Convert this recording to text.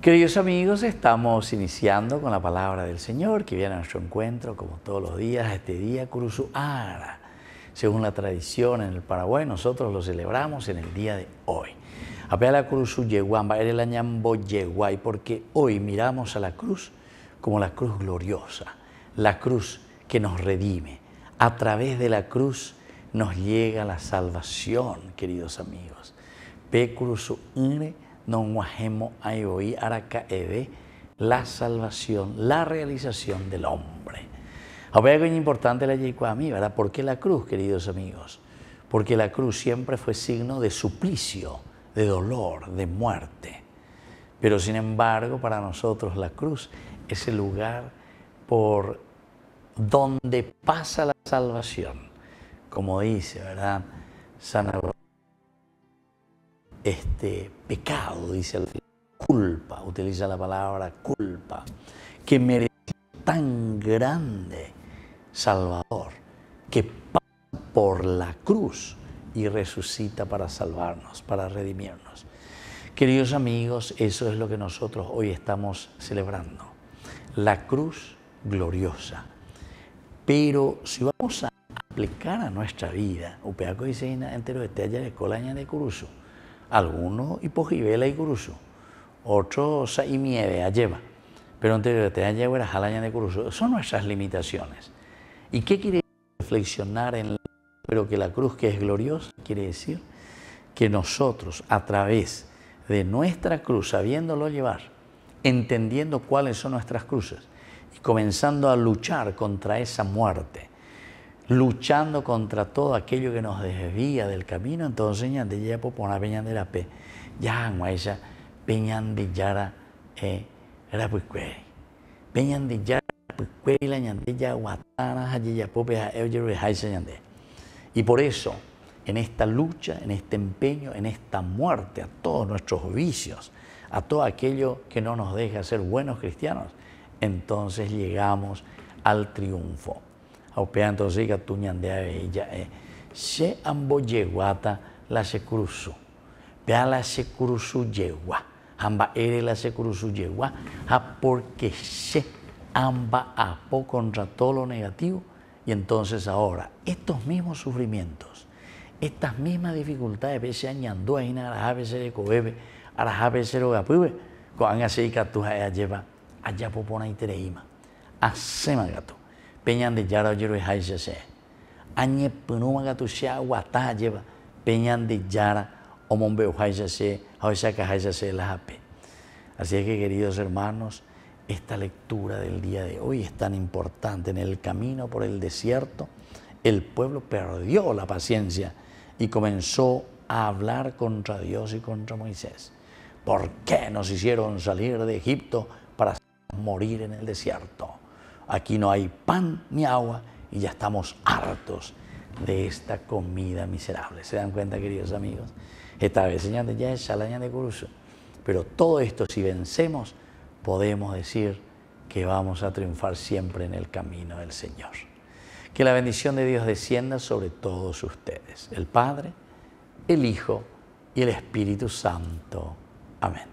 Queridos amigos, estamos iniciando con la palabra del Señor que viene a nuestro encuentro como todos los días, este día Cruzuara. Según la tradición en el Paraguay, nosotros lo celebramos en el día de hoy. Apea la cruz yeguamba, el añambo yeguay, porque hoy miramos a la cruz como la cruz gloriosa, la cruz que nos redime. A través de la cruz nos llega la salvación, queridos amigos. Pe la salvación, la realización del hombre. Ahora algo importante la a mí, ¿verdad? ¿Por qué la cruz, queridos amigos? Porque la cruz siempre fue signo de suplicio, de dolor, de muerte. Pero sin embargo, para nosotros la cruz es el lugar por donde pasa la salvación. Como dice, ¿verdad? San Agustín este, pecado, dice el culpa, utiliza la palabra culpa, que merece tan grande Salvador, que pasa por la cruz y resucita para salvarnos, para redimirnos. Queridos amigos, eso es lo que nosotros hoy estamos celebrando, la cruz gloriosa. Pero si vamos a aplicar a nuestra vida, upeaco dice entero de ayer de colaña de curuso, algunos pojivela y cruzo, otros sa y a lleva, pero anterior te lleva la jalaña de curuso. Son nuestras limitaciones. ¿Y qué quiere reflexionar en la pero que la cruz que es gloriosa quiere decir que nosotros a través de nuestra cruz, sabiéndolo llevar, entendiendo cuáles son nuestras cruces y comenzando a luchar contra esa muerte, luchando contra todo aquello que nos desvía del camino, entonces pe, eh, la ya eh, Y por eso, en esta lucha, en este empeño, en esta muerte a todos nuestros vicios, a todo aquello que no nos deja ser buenos cristianos, entonces llegamos al triunfo aupeantosi siga ñandea ella eh. se ambo yeguata la se cruzó vea la se cruzó yegua amba ere la se cruzó yegua a porque se amba apo contra todo lo negativo y entonces ahora estos mismos sufrimientos estas mismas dificultades veces añando a ina a veces de coebe a aves de gapuve con así que tú ella lleva allá popona y tereima gato peñan de de así es que queridos hermanos esta lectura del día de hoy es tan importante en el camino por el desierto el pueblo perdió la paciencia y comenzó a hablar contra Dios y contra Moisés. ¿Por qué nos hicieron salir de Egipto para morir en el desierto? aquí no hay pan ni agua y ya estamos hartos de esta comida miserable. ¿Se dan cuenta, queridos amigos? Esta vez, señor de Yeshalaña de Curuso. Pero todo esto, si vencemos, podemos decir que vamos a triunfar siempre en el camino del Señor. Que la bendición de Dios descienda sobre todos ustedes, el Padre, el Hijo y el Espíritu Santo. Amén.